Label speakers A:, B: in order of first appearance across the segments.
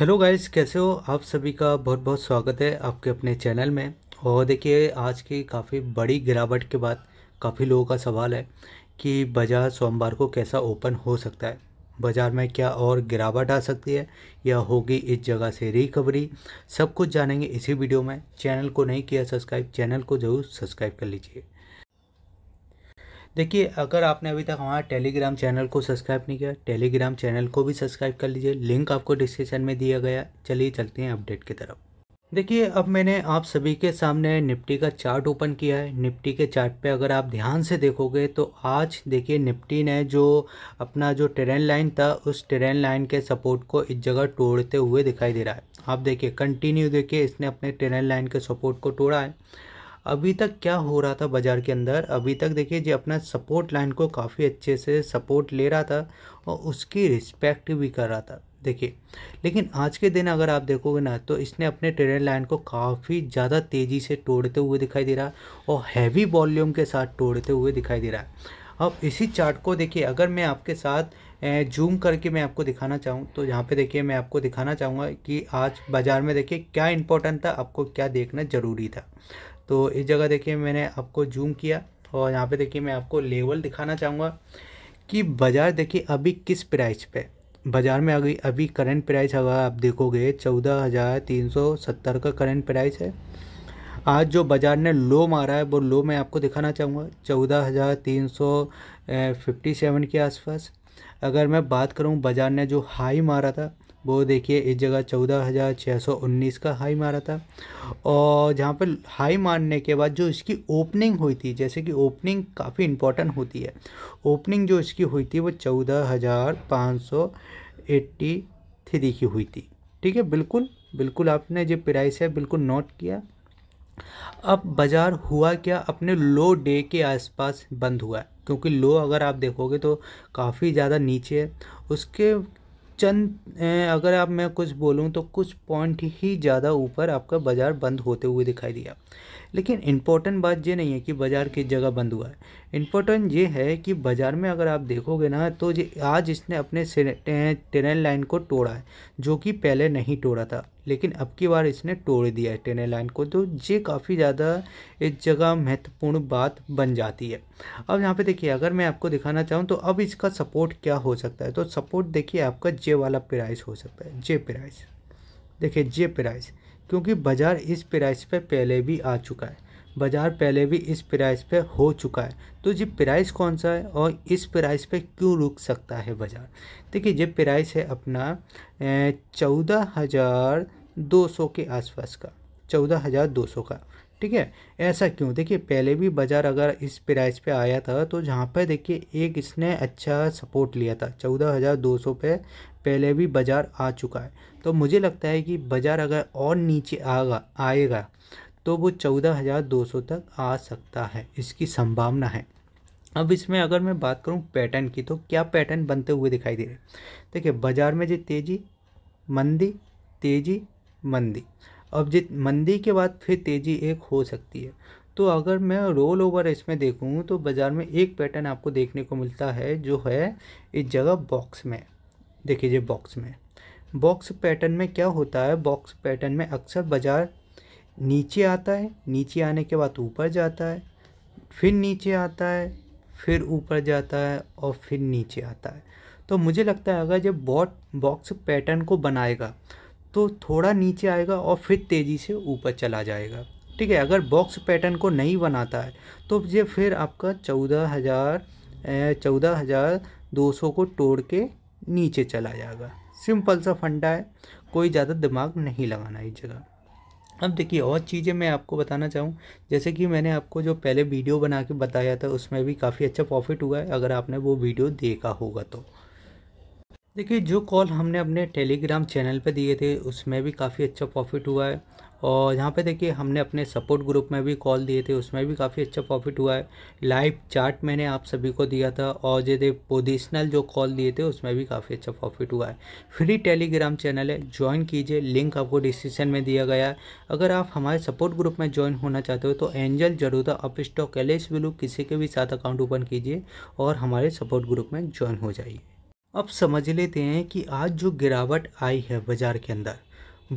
A: hello guys कैसे हो आप सभी का बहुत बहुत स्वागत है आपके अपने चैनल में और देखिए आज की काफ़ी बड़ी गिरावट के बाद काफ़ी लोगों का सवाल है कि बाज़ार सोमवार को कैसा ओपन हो सकता है बाज़ार में क्या और गिरावट आ सकती है या होगी इस जगह से रिकवरी सब कुछ जानेंगे इसी वीडियो में चैनल को नहीं किया सब्सक्राइब चैनल को ज़रूर सब्सक्राइब कर लीजिए देखिए अगर आपने अभी तक हमारा टेलीग्राम चैनल को सब्सक्राइब नहीं किया टेलीग्राम चैनल को भी सब्सक्राइब कर लीजिए लिंक आपको डिस्क्रिप्शन में दिया गया चलिए चलते हैं अपडेट की तरफ देखिए अब मैंने आप सभी के सामने निफ्टी का चार्ट ओपन किया है निफ्टी के चार्ट पे अगर आप ध्यान से देखोगे तो आज देखिए निफ्टी ने जो अपना जो ट्रेन लाइन था उस ट्रेन लाइन के सपोर्ट को इस जगह तोड़ते हुए दिखाई दे रहा है आप देखिए कंटिन्यू देखिए इसने अपने ट्रेन लाइन के सपोर्ट को तोड़ा है अभी तक क्या हो रहा था बाज़ार के अंदर अभी तक देखिए जो अपना सपोर्ट लाइन को काफ़ी अच्छे से सपोर्ट ले रहा था और उसकी रिस्पेक्ट भी कर रहा था देखिए लेकिन आज के दिन अगर आप देखोगे ना तो इसने अपने ट्रेड लाइन को काफ़ी ज़्यादा तेज़ी से तोड़ते हुए दिखाई दे रहा है और हैवी वॉल्यूम के साथ तोड़ते हुए दिखाई दे रहा है अब इसी चार्ट को देखिए अगर मैं आपके साथ जूम करके मैं आपको दिखाना चाहूँ तो यहाँ पे देखिए मैं आपको दिखाना चाहूँगा कि आज बाज़ार में देखिए क्या इंपॉर्टेंट था आपको क्या देखना ज़रूरी था तो इस जगह देखिए मैंने आपको जूम किया और यहाँ पे देखिए मैं आपको लेवल दिखाना चाहूँगा कि बाज़ार देखिए अभी किस प्राइस पे बाज़ार में अभी अभी करंट प्राइस अगर आप देखोगे चौदह हज़ार तीन सौ सत्तर का करंट प्राइस है आज जो बाज़ार ने लो मारा है वो लो मैं आपको दिखाना चाहूँगा चौदह हज़ार तीन सौ फिफ्टी सेवन के आसपास अगर मैं बात करूँ बाज़ार ने जो हाई मारा था वो देखिए इस जगह चौदह हज़ार छः सौ उन्नीस का हाई मारा था और जहाँ पर हाई मारने के बाद जो इसकी ओपनिंग हुई थी जैसे कि ओपनिंग काफ़ी इम्पोर्टेंट होती है ओपनिंग जो इसकी हुई थी वो चौदह हज़ार पाँच सौ एट्टी थ्री की हुई थी ठीक है बिल्कुल बिल्कुल आपने जो प्राइस है बिल्कुल नोट किया अब बाज़ार हुआ क्या अपने लो डे के आसपास बंद हुआ है क्योंकि लो अगर आप देखोगे तो काफ़ी ज़्यादा नीचे है उसके चंद अगर आप मैं कुछ बोलूँ तो कुछ पॉइंट ही ज़्यादा ऊपर आपका बाज़ार बंद होते हुए दिखाई दिया लेकिन इम्पोर्टेंट बात ये नहीं है कि बाज़ार किस जगह बंद हुआ है इम्पोर्टेंट ये है कि बाज़ार में अगर आप देखोगे ना तो आज इसने अपने टेनल लाइन को तोड़ा है जो कि पहले नहीं तोड़ा था लेकिन अब की बार इसने तोड़ दिया है टेने लाइन को तो ये काफ़ी ज़्यादा इस जगह महत्वपूर्ण बात बन जाती है अब यहाँ पे देखिए अगर मैं आपको दिखाना चाहूँ तो अब इसका सपोर्ट क्या हो सकता है तो सपोर्ट देखिए आपका जे वाला प्राइस हो सकता है जे प्राइस देखिए जे प्राइस क्योंकि बाज़ार इस प्राइस पर पहले भी आ चुका है बाज़ार पहले भी इस प्राइस पे हो चुका है तो ये प्राइस कौन सा है और इस प्राइस पे क्यों रुक सकता है बाज़ार देखिए ये प्राइस है अपना चौदह हज़ार 200 के आसपास का चौदह हज़ार दो सौ का ठीक है ऐसा क्यों देखिए पहले भी बाज़ार अगर इस प्राइस पे आया था तो जहाँ पर देखिए एक इसने अच्छा सपोर्ट लिया था चौदह हज़ार दो सौ पे पहले भी बाज़ार आ चुका है तो मुझे लगता है कि बाज़ार अगर और नीचे आगा आएगा तो वो चौदह हज़ार दो सौ तक आ सकता है इसकी संभावना है अब इसमें अगर मैं बात करूं पैटर्न की तो क्या पैटर्न बनते हुए दिखाई दे रहे हैं देखिए बाज़ार में जो तेज़ी मंदी तेज़ी मंदी अब जित मंदी के बाद फिर तेज़ी एक हो सकती है तो अगर मैं रोल ओवर इसमें देखूँ तो बाज़ार में एक पैटर्न आपको देखने को मिलता है जो है इस जगह बॉक्स में देखिए बॉक्स में बॉक्स पैटर्न में क्या होता है बॉक्स पैटर्न में अक्सर बाज़ार नीचे आता है नीचे आने के बाद ऊपर जाता है फिर नीचे आता है फिर ऊपर जाता है और फिर नीचे आता है तो मुझे लगता है अगर जब बॉट बॉक्स पैटर्न को बनाएगा तो थोड़ा नीचे आएगा और फिर तेज़ी से ऊपर चला जाएगा ठीक है अगर बॉक्स पैटर्न को नहीं बनाता है तो ये फिर आपका चौदह हज़ार चौदह हज़ार दो सौ को तोड़ के नीचे चला जाएगा सिंपल सा फंडा है कोई ज़्यादा दिमाग नहीं लगाना इस जगह अब देखिए और चीज़ें मैं आपको बताना चाहूँ जैसे कि मैंने आपको जो पहले वीडियो बना के बताया था उसमें भी काफ़ी अच्छा प्रॉफिट हुआ है अगर आपने वो वीडियो देखा होगा तो देखिए जो कॉल हमने अपने टेलीग्राम चैनल पे दिए थे उसमें भी काफ़ी अच्छा प्रॉफिट हुआ है और यहाँ पे देखिए हमने अपने सपोर्ट ग्रुप में भी कॉल दिए थे उसमें भी काफ़ी अच्छा प्रॉफिट हुआ है लाइव चार्ट मैंने आप सभी को दिया था और जैसे पोजिशनल जो कॉल दिए थे उसमें भी काफ़ी अच्छा प्रॉफिट हुआ है फ्री टेलीग्राम चैनल है ज्वाइन कीजिए लिंक आपको डिस्क्रिप्शन में दिया गया है अगर आप हमारे सपोर्ट ग्रुप में ज्वाइन होना चाहते हो तो एंजल जरूर अप स्टॉक एलेस किसी के भी साथ अकाउंट ओपन कीजिए और हमारे सपोर्ट ग्रुप में ज्वाइन हो जाइए अब समझ लेते हैं कि आज जो गिरावट आई है बाज़ार के अंदर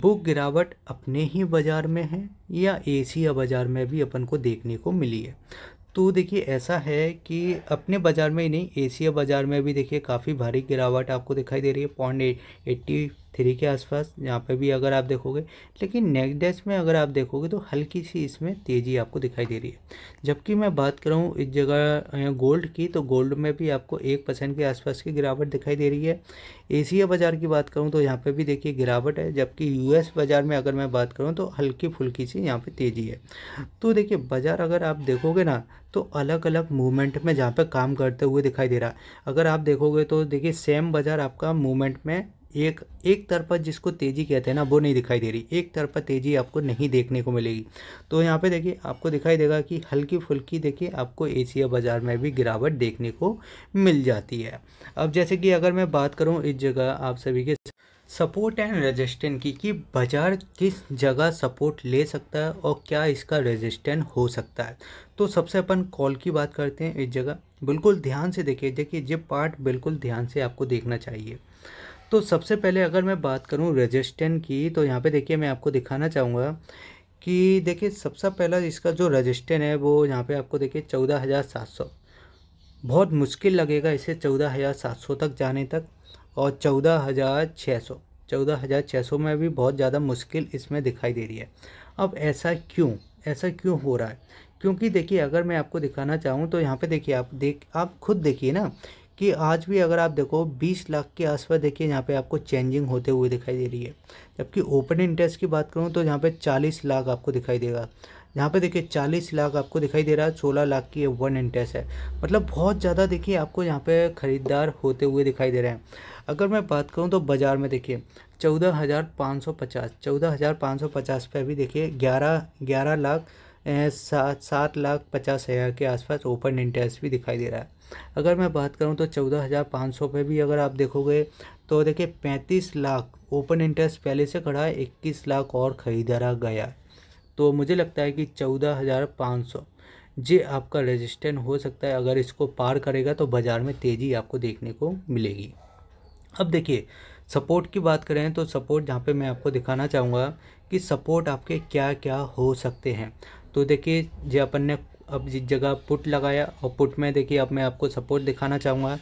A: वो गिरावट अपने ही बाज़ार में है या एशिया बाज़ार में भी अपन को देखने को मिली है तो देखिए ऐसा है कि अपने बाज़ार में ही नहीं एशिया बाज़ार में भी देखिए काफ़ी भारी गिरावट आपको दिखाई दे रही है पॉइंट एट्टी थ्री के आसपास यहाँ पे भी अगर आप देखोगे लेकिन नेक्स्ट डेस्क में अगर आप देखोगे तो हल्की सी इसमें तेज़ी आपको दिखाई दे रही है जबकि मैं बात करूँ इस जगह गोल्ड की तो गोल्ड में भी आपको एक परसेंट के आसपास की गिरावट दिखाई दे रही है एशिया बाज़ार की बात करूँ तो यहाँ पर भी देखिए गिरावट है जबकि यू बाज़ार में अगर मैं बात करूँ तो हल्की फुल्की सी यहाँ पर तेज़ी है तो देखिए बाज़ार अगर आप देखोगे ना तो अलग अलग मूवमेंट में जहाँ पर काम करते हुए दिखाई दे रहा है अगर आप देखोगे तो देखिए सेम बाज़ार आपका मूवमेंट में एक एक तरफा जिसको तेज़ी कहते हैं ना वो नहीं दिखाई दे रही एक तरफा तेज़ी आपको नहीं देखने को मिलेगी तो यहाँ पे देखिए आपको दिखाई देगा कि हल्की फुल्की देखिए आपको एशिया बाज़ार में भी गिरावट देखने को मिल जाती है अब जैसे कि अगर मैं बात करूँ इस जगह आप सभी के सपोर्ट एंड रेजिस्टेंट की कि बाज़ार किस जगह सपोर्ट ले सकता है और क्या इसका रेजिस्टेंट हो सकता है तो सबसे अपन कॉल की बात करते हैं इस जगह बिल्कुल ध्यान से देखिए देखिए ये पार्ट बिल्कुल ध्यान से आपको देखना चाहिए तो सबसे पहले अगर मैं बात करूँ रजिस्टेंट की तो यहाँ पर देखिए मैं आपको दिखाना चाहूँगा कि देखिए सबसे पहला इसका जो रजिस्टेंट है वो यहाँ पर आपको देखिए चौदह हज़ार सात सौ बहुत मुश्किल लगेगा इसे चौदह हज़ार सात सौ तक जाने तक और चौदह हज़ार छः सौ चौदह हज़ार छः सौ में भी बहुत ज़्यादा मुश्किल इसमें दिखाई दे रही है अब ऐसा क्यों ऐसा क्यों हो रहा है क्योंकि देखिए अगर मैं आपको दिखाना चाहूँ तो यहाँ पे देखिए आप देख आप खुद देखिए ना कि आज भी अगर आप देखो 20 लाख के आसपास देखिए यहाँ पे आपको चेंजिंग होते हुए दिखाई दे रही है जबकि ओपन इंटरेस्ट की बात करूँ तो यहाँ पे 40 लाख आपको दिखाई देगा यहाँ पे देखिए 40 लाख आपको दिखाई दे रहा है सोलह लाख की वन इंटरेस्ट है मतलब बहुत ज़्यादा देखिए आपको यहाँ पे ख़रीदार होते हुए दिखाई दे रहे हैं अगर मैं बात करूँ तो बाज़ार में देखिए चौदह हज़ार पाँच सौ पचास चौदह हज़ार पाँच सौ पचास पर भी देखिए ग्यारह ग्यारह लाख सात सात लाख पचास हज़ार के आसपास ओपन इंटरेस्ट भी दिखाई दे रहा है अगर मैं बात करूँ तो चौदह हज़ार पाँच सौ पे भी अगर आप देखोगे तो देखिए पैंतीस लाख ओपन इंटरेस्ट पहले से खड़ा है इक्कीस लाख और ख़रीदा गया है तो मुझे लगता है कि चौदह हज़ार पाँच सौ जे आपका रेजिस्टेंट हो सकता है अगर इसको पार करेगा तो बाज़ार में तेज़ी आपको देखने को मिलेगी अब देखिए सपोर्ट की बात करें तो सपोर्ट जहाँ पे मैं आपको दिखाना चाहूँगा कि सपोर्ट आपके क्या क्या हो सकते हैं तो देखिए जे अपन ने अब जिस जगह पुट लगाया और पुट में देखिए अब मैं आपको सपोर्ट दिखाना चाहूँगा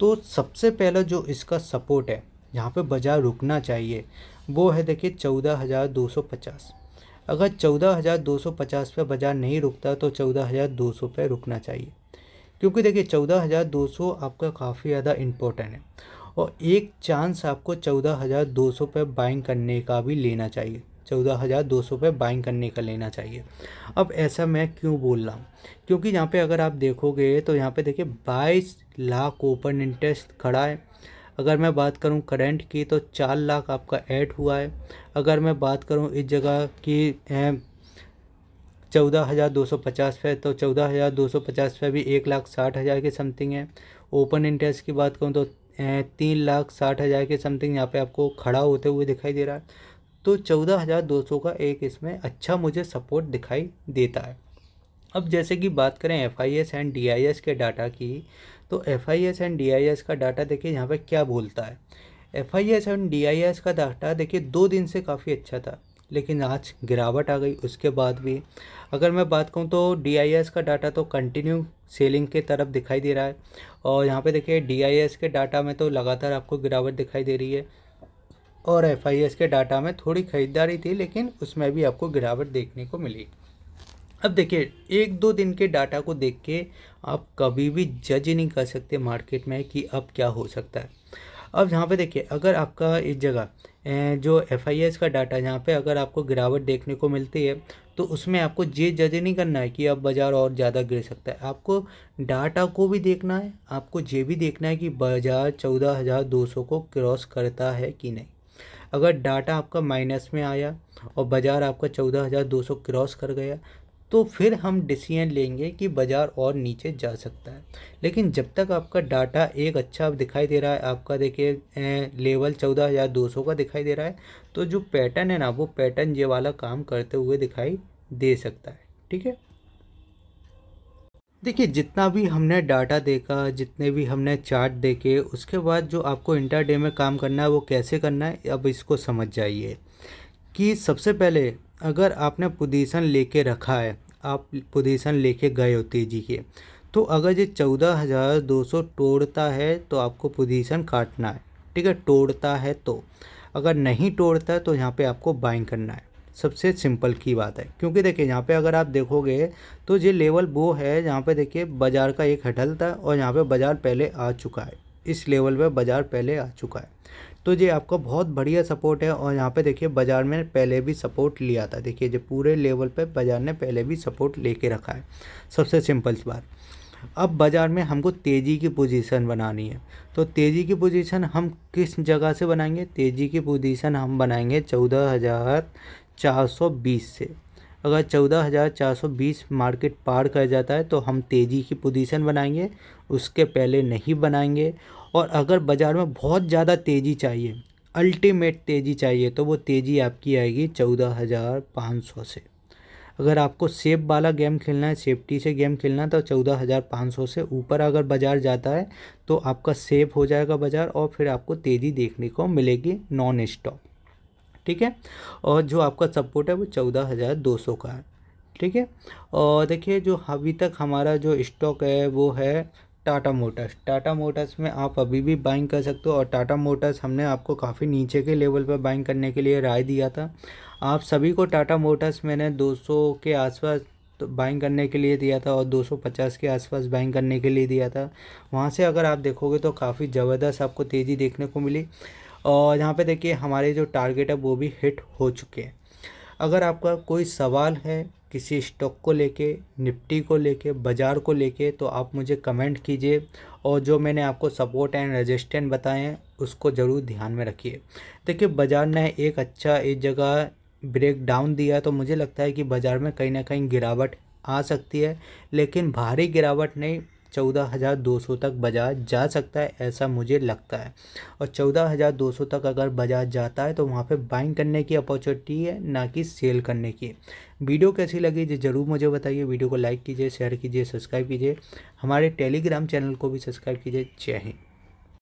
A: तो सबसे पहला जो इसका सपोर्ट है यहाँ पे बाज़ार रुकना चाहिए वो है देखिए चौदह हज़ार दो सौ पचास अगर चौदह हज़ार दो सौ पचास पे बाज़ार नहीं रुकता तो चौदह हज़ार दो सौ पे रुकना चाहिए क्योंकि देखिए चौदह हज़ार दो सौ आपका काफ़ी ज़्यादा इम्पोर्टेंट है और एक चांस आपको चौदह हज़ार दो सौ पे बाइंग करने का भी लेना चाहिए चौदह हज़ार दो सौ पे बाइंग करने का लेना चाहिए अब ऐसा मैं क्यों बोल रहा हूँ क्योंकि यहाँ पे अगर आप देखोगे तो यहाँ पे देखिए बाईस लाख ओपन इंटरेस्ट खड़ा है अगर मैं बात करूँ करंट की तो चार लाख आपका ऐड हुआ है अगर मैं बात करूँ इस जगह की चौदह हज़ार दो सौ पचास पे तो चौदह हज़ार दो सौ पचास पे भी एक लाख साठ हज़ार के समथिंग है ओपन इंटरेस्ट की बात करूँ तो तीन लाख साठ हज़ार के समथिंग यहाँ पे आपको खड़ा होते हुए दिखाई दे रहा है तो चौदह हज़ार दो सौ का एक इसमें अच्छा मुझे सपोर्ट दिखाई देता है अब जैसे कि बात करें F I S and D I S के डाटा की तो F I S and D I S का डाटा देखिए यहाँ पर क्या बोलता है F I S and D I S का डाटा देखिए दो दिन से काफ़ी अच्छा था लेकिन आज गिरावट आ गई उसके बाद भी अगर मैं बात करूँ तो डी आई एस का डाटा तो कंटिन्यू सेलिंग के तरफ दिखाई दे रहा है और यहाँ पे देखिए डी आई एस के डाटा में तो लगातार आपको गिरावट दिखाई दे रही है और एफ के डाटा में थोड़ी खरीदारी थी लेकिन उसमें भी आपको गिरावट देखने को मिली अब देखिए एक दो दिन के डाटा को देख के आप कभी भी जज नहीं कर सकते मार्केट में कि अब क्या हो सकता है अब यहाँ पे देखिए अगर आपका इस जगह जो एफ का डाटा जहाँ पे अगर आपको गिरावट देखने को मिलती है तो उसमें आपको ये जज नहीं करना है कि अब बाज़ार और ज़्यादा गिर सकता है आपको डाटा को भी देखना है आपको ये भी देखना है कि बाज़ार चौदह हज़ार दो सौ को क्रॉस करता है कि नहीं अगर डाटा आपका माइनस में आया और बाज़ार आपका चौदह हज़ार दो सौ क्रॉस कर गया तो फिर हम डिसीजन लेंगे कि बाज़ार और नीचे जा सकता है लेकिन जब तक आपका डाटा एक अच्छा दिखाई दे रहा है आपका देखिए लेवल चौदह हज़ार दो सौ का दिखाई दे रहा है तो जो पैटर्न है ना वो पैटर्न ये वाला काम करते हुए दिखाई दे सकता है ठीक है देखिए जितना भी हमने डाटा देखा जितने भी हमने चार्ट देखे उसके बाद जो आपको इंटरडे में काम करना है वो कैसे करना है अब इसको समझ जाइए कि सबसे पहले अगर आपने पोजीशन लेके रखा है आप पोजीशन लेके गए हो तेजी के तो अगर ये चौदह हज़ार दो सौ तोड़ता है तो आपको पोजीशन काटना है ठीक है तोड़ता है तो अगर नहीं तोड़ता है तो यहाँ पे आपको बाइंग करना है सबसे सिंपल की बात है क्योंकि देखिए यहाँ पे अगर आप देखोगे तो ये लेवल वो है जहाँ पे देखिए बाज़ार का एक हटल था और यहाँ पे बाज़ार पहले आ चुका है इस लेवल पे बाज़ार पहले आ चुका है तो ये आपका बहुत बढ़िया सपोर्ट है और यहाँ पे देखिए बाज़ार में पहले भी सपोर्ट लिया था देखिए जो पूरे लेवल पर बाज़ार ने पहले भी सपोर्ट ले रखा है सबसे सिंपल बात अब बाज़ार में हमको तेज़ी की पोजीशन बनानी है तो तेज़ी की पोजीशन हम किस जगह से बनाएंगे तेज़ी की पोजीशन हम बनाएंगे चौदह हज़ार चार सौ बीस से अगर चौदह हज़ार चार सौ बीस मार्केट पार कर जाता है तो हम तेज़ी की पोजीशन बनाएंगे उसके पहले नहीं बनाएंगे और अगर बाज़ार में बहुत ज़्यादा तेज़ी चाहिए अल्टीमेट तेज़ी चाहिए तो वो तेज़ी आपकी आएगी चौदह हज़ार पाँच सौ से अगर आपको सेफ वाला गेम खेलना है सेफ्टी से गेम खेलना है तो चौदह हज़ार पाँच सौ से ऊपर अगर बाज़ार जाता है तो आपका सेफ हो जाएगा बाज़ार और फिर आपको तेज़ी देखने को मिलेगी नॉन स्टॉप ठीक है और जो आपका सपोर्ट है वो चौदह हज़ार दो सौ का है ठीक है और देखिए जो अभी तक हमारा जो स्टॉक है वो है टाटा मोटर्स टाटा मोटर्स में आप अभी भी बाइंग कर सकते हो और टाटा मोटर्स हमने आपको काफ़ी नीचे के लेवल पर बाइंग करने के लिए राय दिया था आप सभी को टाटा मोटर्स मैंने दो के आसपास तो बाइंग करने के लिए दिया था और 250 के आसपास बाइंग करने के लिए दिया था वहाँ से अगर आप देखोगे तो काफ़ी ज़बरदस्त आपको तेज़ी देखने को मिली और यहाँ पे देखिए हमारे जो टारगेट है वो भी हिट हो चुके हैं अगर आपका कोई सवाल है किसी स्टॉक को लेके निफ्टी को लेके बाज़ार को लेके तो आप मुझे कमेंट कीजिए और जो मैंने आपको सपोर्ट एंड रजिस्टेंट बताए हैं उसको ज़रूर ध्यान में रखिए देखिए बाज़ार ने एक अच्छा एक जगह ब्रेक डाउन दिया तो मुझे लगता है कि बाज़ार में कहीं ना कहीं गिरावट आ सकती है लेकिन भारी गिरावट नहीं चौदह हज़ार दो सौ तक बजाज जा सकता है ऐसा मुझे लगता है और चौदह हज़ार दो सौ तक अगर बजा जाता है तो वहाँ पे बाइंग करने की अपॉर्चुनिटी है ना कि सेल करने की वीडियो कैसी लगी जी ज़रूर मुझे बताइए वीडियो को लाइक कीजिए शेयर कीजिए सब्सक्राइब कीजिए हमारे टेलीग्राम चैनल को भी सब्सक्राइब कीजिए जय हिंद